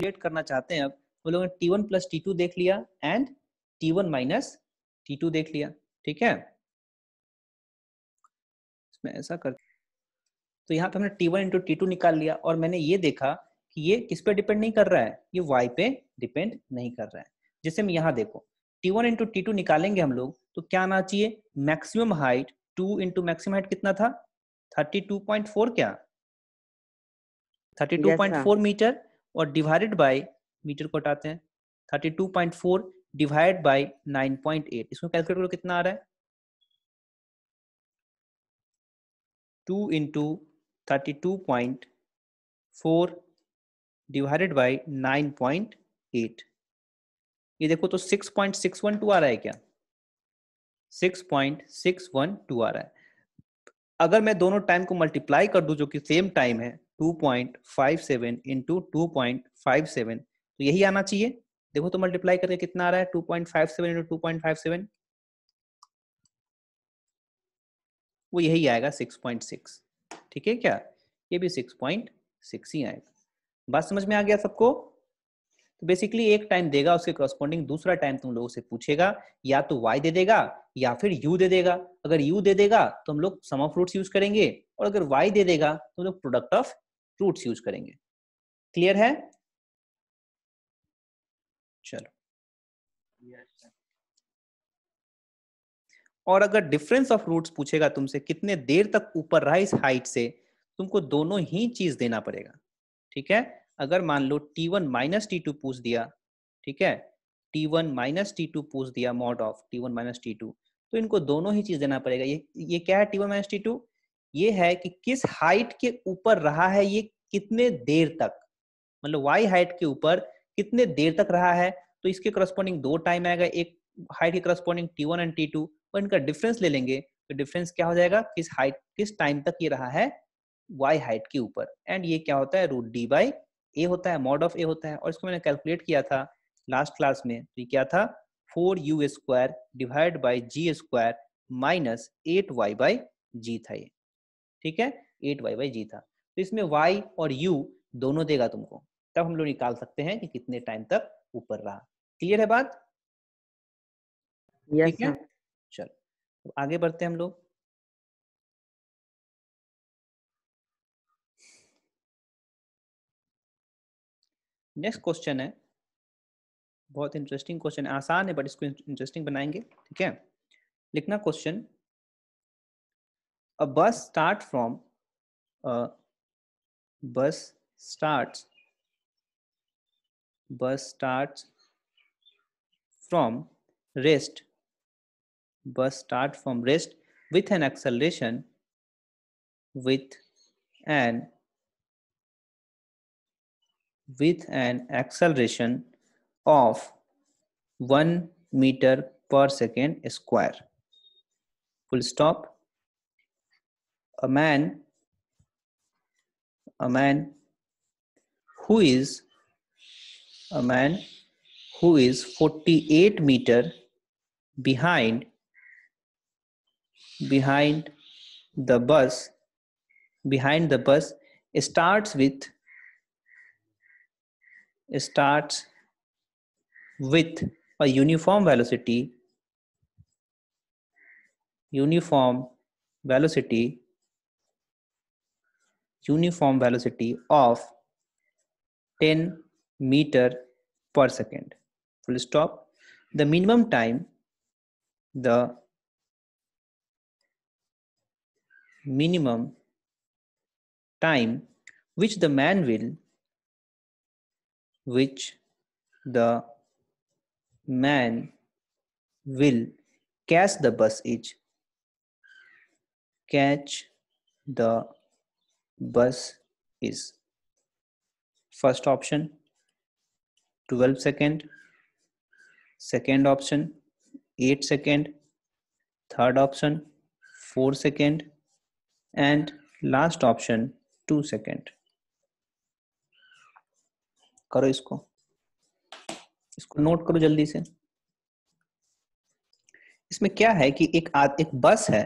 Calculate करना चाहते हैं अब वो लोगों ने T one plus T two देख लिया and T one minus T two देख लिया ठीक है इसमें ऐसा कर तो यहाँ पे हमने T one into T two निकाल लिया और मैंने ये देखा कि ये किस पे डिपेंड नहीं कर रहा है ये वाई पे डिपेंड नहीं कर रहा है जैसे हम यहाँ देखो T one into T two निकालेंगे हम लोग तो क्या आना चाहिए maximum height two into maximum height कितना था थर्टी टू पॉइंट फोर क्या thirty two point four metre और डिवाइडेड बाय मीटर को हटाते हैं thirty two point four divide by nine point eight इसमें कैलकुलेट करो कितना आ रहा है two into thirty two point four divided by nine point eight ये देखो तो six point six one two आ रहा है क्या six point six one two आ रहा है अगर मैं दोनों टाइम को मल्टीप्लाई कर दूं जो कि सेम टाइम है 2.57 इंटू टू तो यही आना चाहिए देखो तो मल्टीप्लाई करके कितना आ रहा है 2.57 इंटू 2.57 वो यही आएगा 6.6 ठीक है क्या ये भी 6.6 ही आएगा बात समझ में आ गया सबको तो बेसिकली एक टाइम देगा उसके कॉरस्पॉन्डिंग दूसरा टाइम तुम लोगों से पूछेगा या तो y दे देगा या फिर u दे देगा अगर u दे देगा तो हम लोग सम ऑफ रूट्स यूज करेंगे और अगर y दे देगा तो हम लोग प्रोडक्ट ऑफ रूट्स यूज करेंगे क्लियर है चलो और अगर डिफरेंस ऑफ रूट्स पूछेगा तुमसे कितने देर तक ऊपर रहा इस हाइट से तुमको दोनों ही चीज देना पड़ेगा ठीक है अगर मान लो t1 वन माइनस टी पूछ दिया ठीक है t1 वन माइनस टी पूछ दिया mod of t1 one minus T तो इनको दोनों ही चीज देना पड़ेगा ये ये क्या है t1 वन माइनस टी ये है कि किस हाइट के ऊपर रहा है ये कितने देर तक मतलब वाई हाइट के ऊपर कितने देर तक रहा है तो इसके करस्पॉन्डिंग दो टाइम आएगा एक हाइट के corresponding T one and T two और इनका डिफरेंस ले लेंगे तो डिफरेंस क्या हो जाएगा किस हाइट किस टाइम तक ये रहा है वाई हाइट के ऊपर एंड ये क्या होता है रूट डी बाई ए होता है मॉड ऑफ ए होता है और इसको मैंने कैलकुलेट किया था लास्ट क्लास में तो ये क्या था four U square divide by G square minus eight Y by G था ये ठीक है एट वाई बाई जी था तो इसमें वाई और यू दोनों देगा तुमको तब हम लोग निकाल सकते हैं कि कितने टाइम तक ऊपर रहा क्लियर है बात ठीक है चल तो आगे बढ़ते हैं हम लोग नेक्स्ट क्वेश्चन है बहुत इंटरेस्टिंग क्वेश्चन है आसान है बट इसको इंटरेस्टिंग बनाएंगे ठीक है लिखना question a bus start from a bus starts bus starts from rest bus start from rest with an acceleration with an with an acceleration of 1 meter per second square full stop a man a man who is a man who is 48 meter behind behind the bus behind the bus starts with starts with a uniform velocity uniform velocity uniform velocity of 10 meter per second full stop the minimum time the minimum time which the man will which the man will catch the bus is catch the bus is first option 12 second second option 8 second third option 4 second and last option 2 second करो इसको इसको note करो जल्दी से इसमें क्या है कि एक आ, एक बस है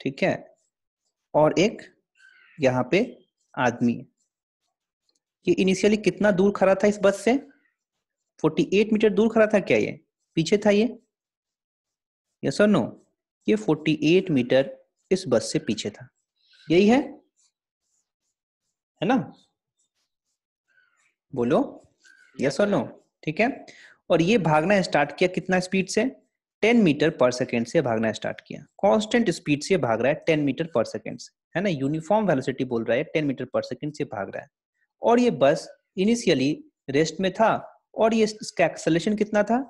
ठीक है और एक यहाँ पे आदमी है ये इनिशियली कितना दूर खड़ा था इस बस से 48 मीटर दूर खड़ा था क्या ये पीछे था ये यस और नो ये 48 मीटर इस बस से पीछे था यही है है ना बोलो यस और नो ठीक है और ये भागना स्टार्ट किया कितना स्पीड से 10 मीटर पर सेकेंड से भागना स्टार्ट किया कांस्टेंट स्पीड से भाग रहा है 10 मीटर पर सेकेंड से है ना यूनिफॉर्म वेलोसिटी बोल रहा है 10 मीटर पर सेकेंड से भाग रहा है और ये बस इनिशियली रेस्ट में था और ये इसका एक्सेलरेशन कितना था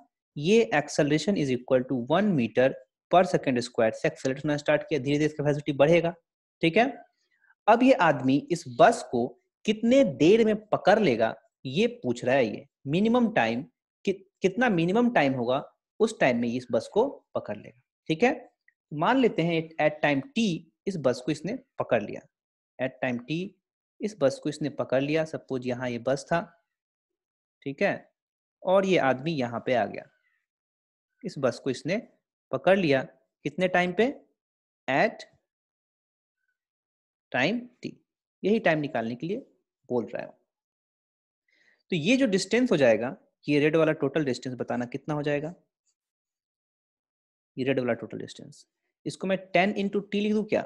ये acceleration is equal to one metre per second square से एक्सेलरेट होना स्टार्ट किया धीरे धीरे कैपेसिटी बढ़ेगा ठीक है अब ये आदमी इस बस को कितने देर में पकड़ लेगा ये पूछ रहा है ये मिनिमम टाइम कि, कितना मिनिमम टाइम होगा उस टाइम में इस बस को पकड़ लेगा ठीक है मान लेते हैं एट टाइम टी इस बस को इसने पकड़ लिया एट टाइम टी इस बस को इसने पकड़ लिया सपोज यहाँ ये बस था ठीक है और ये आदमी यहाँ पे आ गया इस बस को इसने पकड़ लिया कितने टाइम पे एट टाइम टी यही टाइम निकालने के लिए बोल रहा है तो ये जो डिस्टेंस हो जाएगा ये रेड वाला टोटल डिस्टेंस बताना कितना हो जाएगा ये रेड वाला टोटल डिस्टेंस इसको मैं टेन इंटू टी लिख दूँ क्या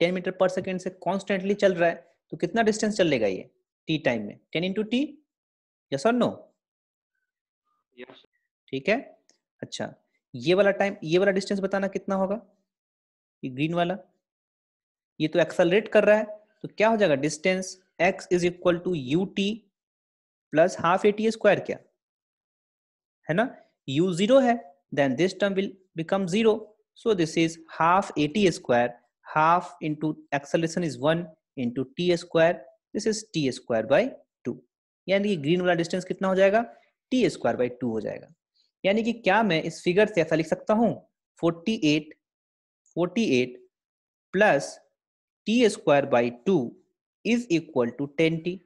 टेन मीटर पर सेकेंड से कॉन्स्टेंटली चल रहा है तो कितना डिस्टेंस चल लेगा ये टी टाइम में टेन इंटू टी यस और नो ठीक है अच्छा ये वाला टाइम ये वाला डिस्टेंस बताना कितना होगा ये ग्रीन वाला ये तो एक्सलरेट कर रहा है तो क्या हो जाएगा distance x is equal to U T plus half A T square क्या है ना u जीरो है then this term will become zero. So this is half AT square, half into acceleration is one into T square. This is T square by two. यानी कि green वाला distance कितना हो जाएगा? T square by two हो जाएगा. यानी कि क्या मैं इस figure से ऐसा लिख सकता हूँ? 48, plus T square by two is equal to 10 T.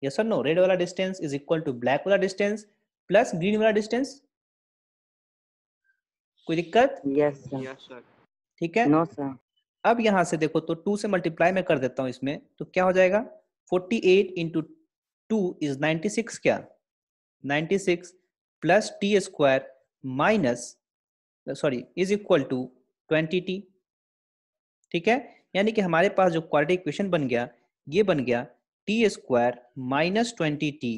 Yes or no? Red wala distance is equal to black wala distance plus green wala distance. कोई दिक्कत यस सर ठीक है नो सर अब यहाँ से देखो तो टू से मल्टीप्लाई में कर देता हूँ इसमें तो क्या हो जाएगा forty eight into two is ninety six क्या ninety six plus T square minus sorry is equal to twenty T ठीक है यानी कि हमारे पास जो क्वालिटी इक्वेशन बन गया ये बन गया T square minus twenty T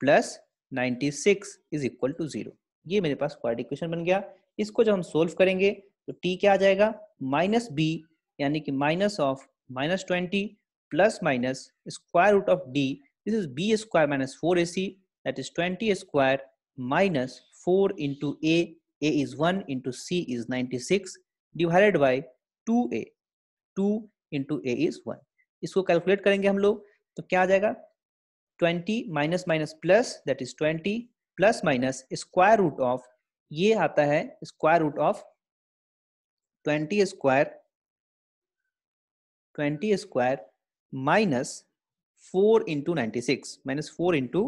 plus ninety six is equal to zero ये मेरे पास क्वाड्रेटिक इक्वेशन बन गया इसको जब हम सोल्व करेंगे तो टी क्या आ जाएगा माइनस बी यानी कि minus of minus twenty plus minus square root of D this is B square minus four A C that is twenty square minus four into A A is one into C is ninety six divided by two A two into A is one इसको calculate करेंगे हम लोग तो क्या आ जाएगा twenty minus minus plus that is twenty plus minus square root of ये आता है square root of twenty square twenty square minus four into ninety six minus four into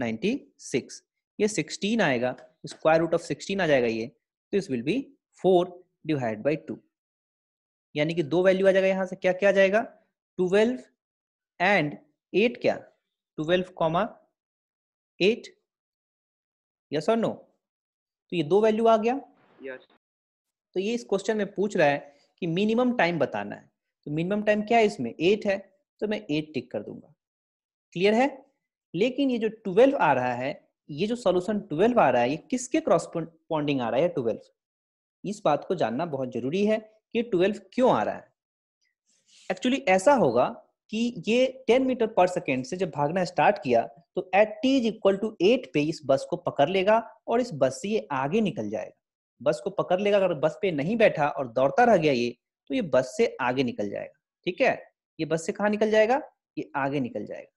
ninety six ये सिक्सटीन आएगा स्क्वायर रूट ऑफ सिक्सटीन आ जाएगा ये तो this will be four divide by two यानी कि दो वैल्यू आ जाएगा यहां से क्या क्या आ जाएगा ट्वेल्व एंड एट क्या ट्वेल्व कॉमा एट यस और नो तो ये दो वैल्यू आ गया yes. तो ये इस क्वेश्चन में पूछ रहा है कि मिनिमम टाइम बताना है तो मिनिमम टाइम क्या है इसमें एट है तो मैं एट टिक कर दूंगा क्लियर है लेकिन ये जो ट्वेल्व आ रहा है ये जो सॉल्यूशन ट्वेल्व आ रहा है ये किसके क्रॉस पॉन्डिंग आ रहा है ट्वेल्व इस बात को जानना बहुत जरूरी है कि ट्वेल्व क्यों आ रहा है एक्चुअली ऐसा होगा कि ये 10 मीटर पर सेकेंड से जब भागना स्टार्ट किया तो at T is equal to eight पे इस बस को पकड़ लेगा और इस बस से ये आगे निकल जाएगा बस को पकड़ लेगा अगर बस पे नहीं बैठा और दौड़ता रह गया ये तो ये बस से आगे निकल जाएगा ठीक है ये बस से कहा निकल जाएगा ये आगे निकल जाएगा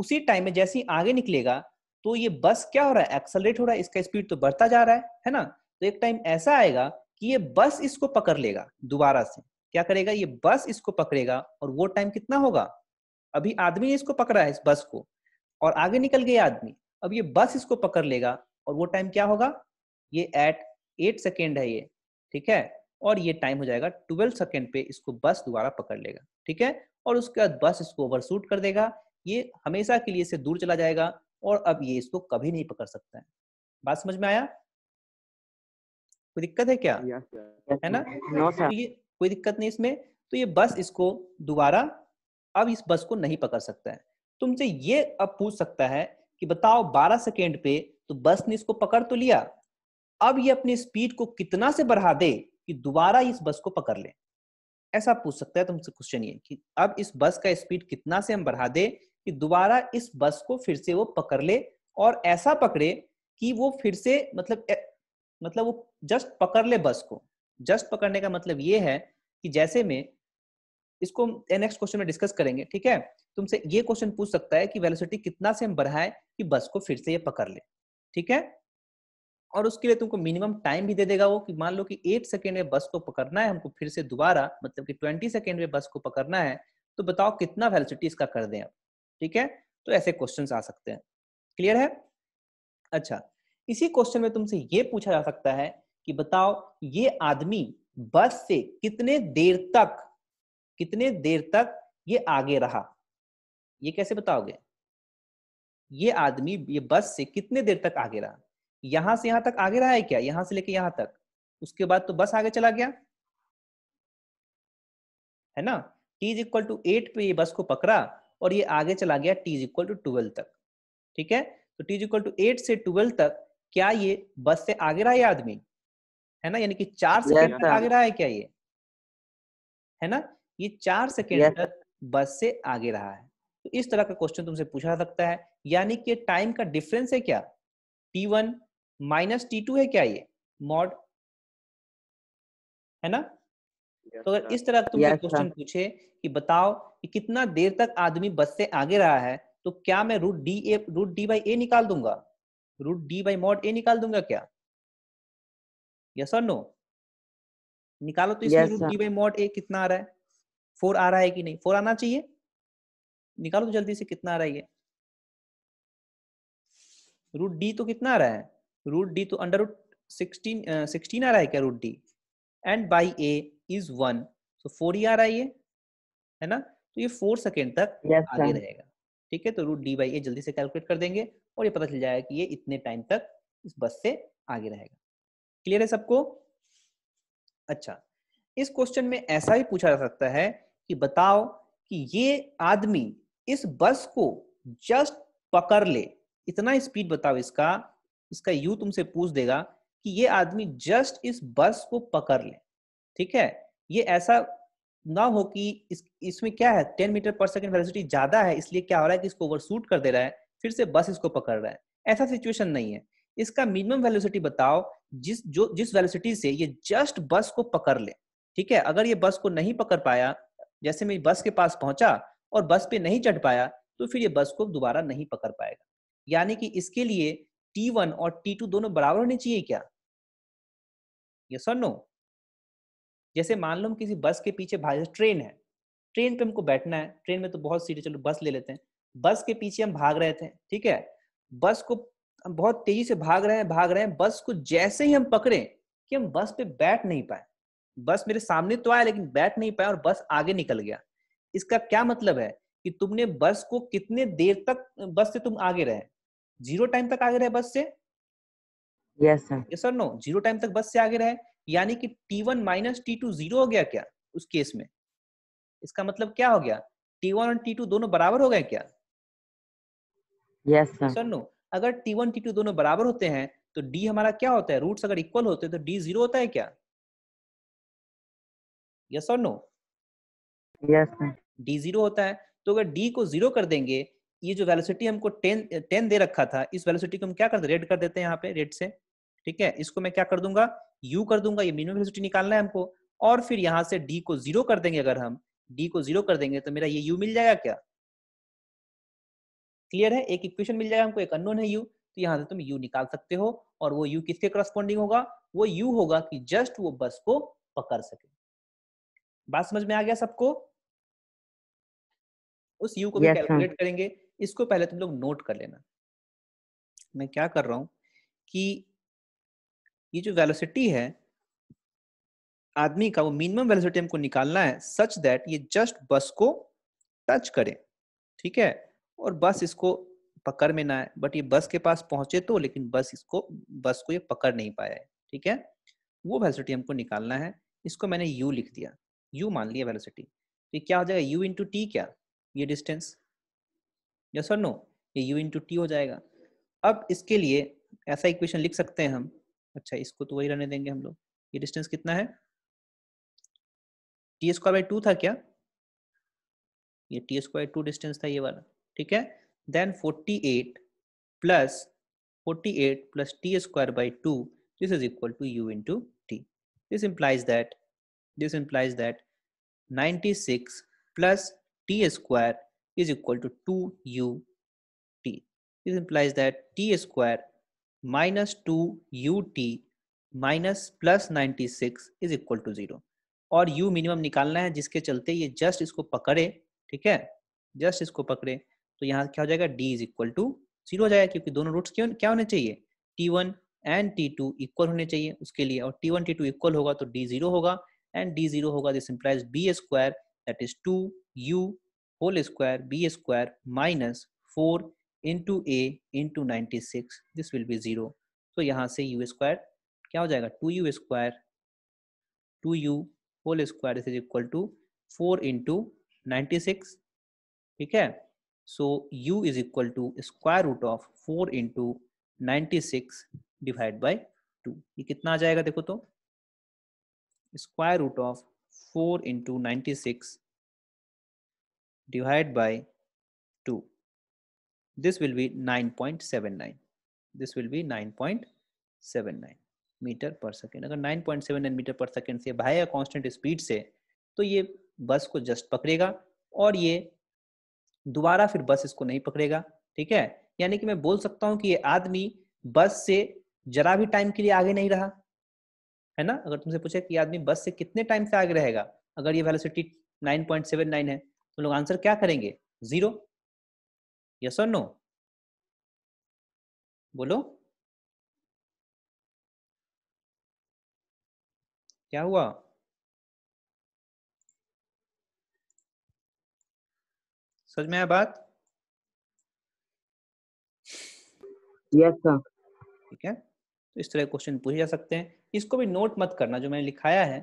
उसी टाइम में जैसे ही आगे निकलेगा तो ये बस क्या हो रहा है एक्सलरेट हो रहा है इसका स्पीड तो बढ़ता जा रहा है है ना तो एक टाइम ऐसा आएगा कि ये बस इसको पकड़ लेगा दोबारा से क्या करेगा ये बस इसको पकड़ेगा और वो टाइम कितना होगा अभी आदमी ने इसको पकड़ा है इस बस को और आगे निकल गया आदमी अब ये बस इसको पकड़ लेगा और वो टाइम क्या होगा ये एट एट सेकेंड है ये ठीक है और ये टाइम हो जाएगा ट्वेल्व सेकेंड पे इसको बस दोबारा पकड़ लेगा ठीक है और उसके बाद बस इसको ओवरसूट कर देगा ये हमेशा के लिए इसे दूर चला जाएगा और अब ये इसको कभी नहीं पकड़ सकता है बात समझ में आया कोई दिक्कत है क्या yes, है ना no, कोई दिक्कत नहीं इसमें तो ये बस इसको दोबारा अब इस बस को नहीं पकड़ सकता है तुमसे ये अब पूछ सकता है कि बताओ 12 सेकेंड पे तो बस ने इसको पकड़ तो लिया अब ये अपनी स्पीड को कितना से बढ़ा दे कि दोबारा इस बस को पकड़ ले ऐसा पूछ सकता है तुमसे क्वेश्चन ये कि अब इस बस का स्पीड कितना से हम बढ़ा दे कि दोबारा इस बस को फिर से वो पकड़ ले और ऐसा पकड़े कि वो फिर से मतलब मतलब वो जस्ट पकड़ ले बस को जस्ट पकड़ने का मतलब ये है कि जैसे में इसको नेक्स्ट क्वेश्चन में डिस्कस करेंगे ठीक है तुमसे ये क्वेश्चन पूछ सकता है कि वेलोसिटी कितना से हम बढ़ाएं कि बस को फिर से ये पकड़ ले ठीक है और उसके लिए तुमको मिनिमम टाइम भी दे देगा वो कि मान लो कि एट सेकेंड में बस को पकड़ना है हमको फिर से दोबारा मतलब कि ट्वेंटी सेकेंड में बस को पकड़ना है तो बताओ कितना वेलोसिटी इसका कर दें ठीक है तो ऐसे क्वेश्चन आ सकते हैं क्लियर है अच्छा इसी क्वेश्चन में तुमसे ये पूछा जा सकता है कि बताओ ये आदमी बस से कितने देर तक कितने देर तक ये आगे रहा ये कैसे बताओगे ये आदमी ये बस से कितने देर तक आगे रहा यहां से यहां तक आगे रहा है क्या यहां से लेके यहां तक उसके बाद तो बस आगे चला गया है ना T's is equal to eight पे ये बस को पकड़ा और ये आगे चला गया T's is equal to twelve तक ठीक है तो T is equal to eight से ट्वेल्व तक क्या ये बस से आगे रहा है आदमी है ना यानी कि चार सेकेंड yes, आगे रहा है क्या ये है ना ये चार सेकेंड yes, तक बस से आगे रहा है तो इस तरह का क्वेश्चन तुमसे पूछा सकता है यानी कि टाइम का डिफरेंस है क्या T one minus T two है क्या ये मॉड है ना yes, तो अगर इस तरह तुमसे क्वेश्चन पूछे कि बताओ कि कितना देर तक आदमी बस से आगे रहा है तो क्या मैं root D A root D by A निकाल दूंगा root D by mod A निकाल दूंगा क्या यस और नो निकालो तो इसमें root D by mod A कितना आ रहा है फोर आ रहा है कि नहीं फोर आना चाहिए निकालो तो जल्दी से कितना आ रहा है ये रूट डी तो कितना आ रहा है रूट डी तो अंडर रूट सिक्सटीन सिक्सटीन आ रहा है क्या root D and by A is one तो फोर ही आ रहा है ये है ना तो ये फोर सेकेंड तक yes, आगे रहेगा ठीक है तो रूट डी बाई ए जल्दी से कैलकुलेट कर देंगे और ये पता चल जाएगा कि ये इतने टाइम तक इस बस से आगे रहेगा क्लियर है सबको अच्छा इस क्वेश्चन में ऐसा ही पूछा जा सकता है कि बताओ कि ये आदमी इस बस को जस्ट पकड़ ले इतना स्पीड बताओ इसका इसका यू तुमसे पूछ देगा कि ये आदमी जस्ट इस बस को पकड़ ले ठीक है ये ऐसा ना हो कि इस इसमें क्या है ten metre per second velocity ज्यादा है इसलिए क्या हो रहा है कि इसको ओवरशूट कर दे रहा है फिर से बस इसको पकड़ रहा है ऐसा सिचुएशन नहीं है इसका मिनिमम वेलोसिटी बताओ जिस जो जिस वेलोसिटी से ये जस्ट बस को पकड़ ले ठीक है अगर ये बस को नहीं पकड़ पाया जैसे मैं बस के पास पहुंचा और बस पे नहीं चढ़ पाया तो फिर ये बस को दोबारा नहीं पकड़ पाएगा यानी कि इसके लिए T1 और T2 दोनों बराबर होने चाहिए क्या ये सर नो जैसे मान लो किसी बस के पीछे भाग ट्रेन है ट्रेन पे हमको बैठना है ट्रेन में तो बहुत सीटें चलो बस ले लेते हैं बस के पीछे हम भाग रहे थे ठीक है बस को हम बहुत तेजी से भाग रहे हैं भाग रहे हैं बस को जैसे ही हम पकड़े कि हम बस पे बैठ नहीं पाए बस मेरे सामने तो आया लेकिन बैठ नहीं पाया और बस आगे निकल गया इसका क्या मतलब है कि तुमने बस को कितने देर तक बस से तुम आगे रहे जीरो टाइम तक आगे रहे बस से yes yes sir no zero time तक बस से आगे रहे यानी कि T one minus T two zero हो गया क्या उस केस में इसका मतलब क्या हो गया टी वन और टी टू दोनों बराबर हो गए क्या यस सर नो अगर टी वन टी टू दोनों बराबर होते हैं तो डी हमारा क्या होता है रूट्स अगर इक्वल होते हैं तो डी जीरो होता है क्या यस और नो यस डी जीरो होता है तो अगर डी को जीरो कर देंगे ये जो वेलोसिटी हमको टेन टेन दे रखा था इस वेलोसिटी को हम क्या करते रेड कर देते हैं यहाँ पे रेड से ठीक है इसको मैं क्या कर दूंगा यू कर दूंगा ये मिनिमम वेलोसिटी निकालना है हमको और फिर यहाँ से डी को जीरो कर देंगे अगर हम डी को जीरो कर देंगे तो मेरा ये यू मिल जाएगा क्या क्लियर है एक इक्वेशन मिल जाएगा हमको एक अनोन है यू तो यहाँ से तुम यू निकाल सकते हो और वो यू किसके करस्पॉन्डिंग होगा वो यू होगा कि जस्ट वो बस को पकड़ सके बात समझ में आ गया सबको उस यू को भी कैलकुलेट करेंगे इसको पहले तुम लोग नोट कर लेना मैं क्या कर रहा हूं कि ये जो वेलोसिटी है आदमी का वो मिनिमम वेलोसिटी हमको निकालना है सच दैट ये जस्ट बस को टच करे ठीक है और बस इसको पकड़ में ना आए बट ये बस के पास पहुंचे तो लेकिन बस इसको बस को ये पकड़ नहीं पाया है ठीक है वो वेलोसिटी हमको निकालना है इसको मैंने यू लिख दिया यू मान लिया वेलोसिटी तो क्या हो जाएगा यू इंटू टी क्या ये डिस्टेंस या सर नो ये यू इंटू टी हो जाएगा अब इसके लिए ऐसा इक्वेशन लिख सकते हैं हम अच्छा इसको तो वही रहने देंगे हम लोग ये डिस्टेंस कितना है टी स्क्वायर बाई टू था क्या ये टी स्क्वायर टू डिस्टेंस था ये वाला ठीक है then 48 plus 48 plus T square by two this is equal to U into T this implies that this implies that 96 plus t square is equal to 2ut this T that t square minus 2ut minus plus ninety six is equal to zero और u minimum निकालना है जिसके चलते ये just इसको पकड़े ठीक है जस्ट इसको पकड़े तो यहाँ क्या हो जाएगा D is equal to zero हो जाएगा क्योंकि दोनों रूट्स क्यों क्या होने चाहिए T one and T two equal होने चाहिए उसके लिए और T one T two equal होगा तो डी जीरो होगा एंड डी जीरो होगा this implies B square that is two U whole square B square minus four into A into ninety six this will be zero तो यहाँ से you square क्या हो जाएगा two U square two U whole square is equal to four into ninety six ठीक है So u is equal to square root of 4 into 96 divide by two ये कितना आ जाएगा देखो तो square root of four into 96 six divide 2 two this will 9.79 nine point seven nine this will nine point seven nine metre per second अगर nine point seven nine metre per second से भाई या कॉन्स्टेंट स्पीड से तो ये बस को just पकड़ेगा और ये दोबारा फिर बस इसको नहीं पकड़ेगा ठीक है यानी कि मैं बोल सकता हूं कि ये आदमी बस से जरा भी टाइम के लिए आगे नहीं रहा है ना अगर तुमसे पूछे कि आदमी बस से कितने टाइम से आगे रहेगा अगर ये वेलोसिटी 9.79 है तो लोग आंसर क्या करेंगे जीरो यस और नो बोलो क्या हुआ समझ में आया बात यस सर ठीक है तो इस तरह क्वेश्चन पूछे जा सकते हैं इसको भी नोट मत करना जो मैंने लिखाया है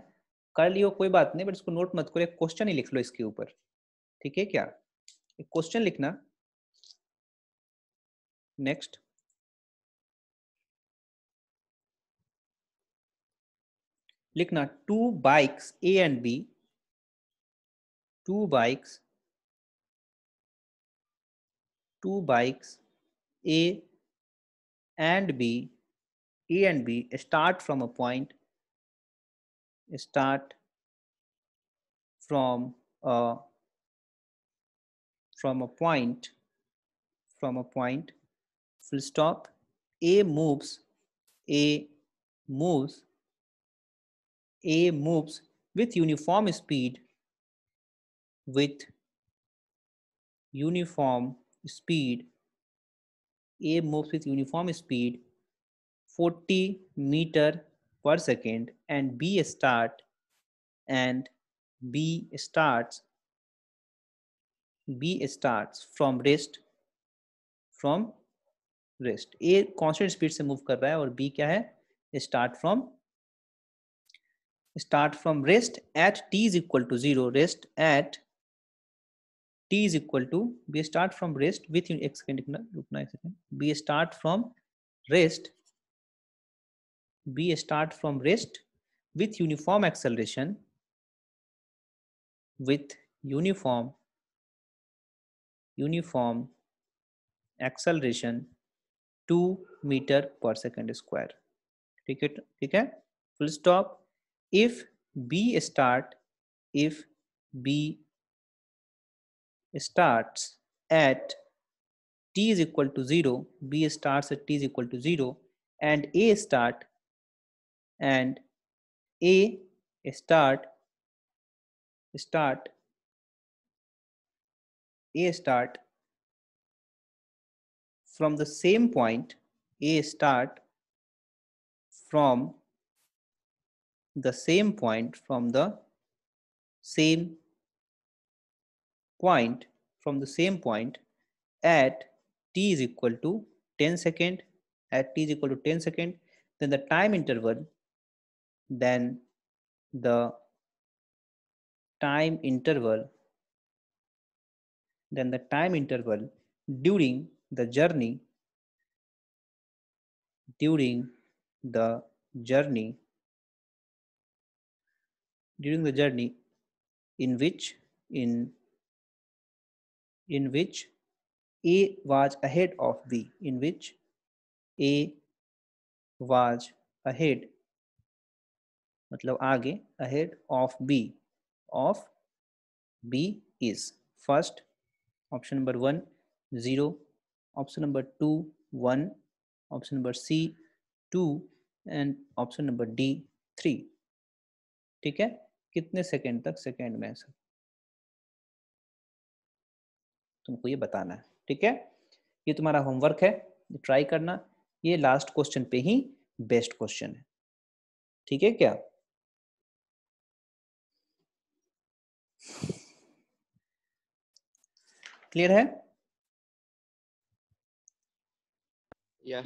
कर लियो कोई बात नहीं बट इसको नोट मत करो एक क्वेश्चन ही लिख लो इसके ऊपर ठीक है क्या एक क्वेश्चन लिखना नेक्स्ट लिखना two bikes A and B two bikes two bikes A and B, A and B start from a point, start from a, from a point, from a point, full stop. A moves, A moves, A moves with uniform speed, with uniform speed a moves with uniform speed 40 meter per second and b start and b starts b starts from rest from rest a constant speed se move kar raha hai aur b kya hai start from start from rest at t is equal to 0 rest at t is equal to we start from rest with we start from rest we start from rest with uniform acceleration with uniform uniform acceleration 2 meter per second square ठीक है ठीक है stop if if start if if starts at t is equal to 0, b starts at t is equal to 0, and a start and a start start a start from the same point a start from the same point from the same point from the same point at t is equal to 10 second at t is equal to 10 second then the time interval then the time interval then the time interval during the journey during the journey during the journey in which in in which A was ahead of B, in which A was ahead, matlab aage ahead of B, of B is first option number 1 0 option number 2 1 option number C 2 and option number D three ठीक है कितने second तक second में सकते तुमको ये बताना है ठीक है ये तुम्हारा होमवर्क है ट्राई करना ये लास्ट क्वेश्चन पे ही बेस्ट क्वेश्चन है ठीक है क्या क्लियर है yes,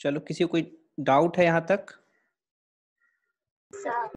चलो किसी को कोई डाउट है यहां तक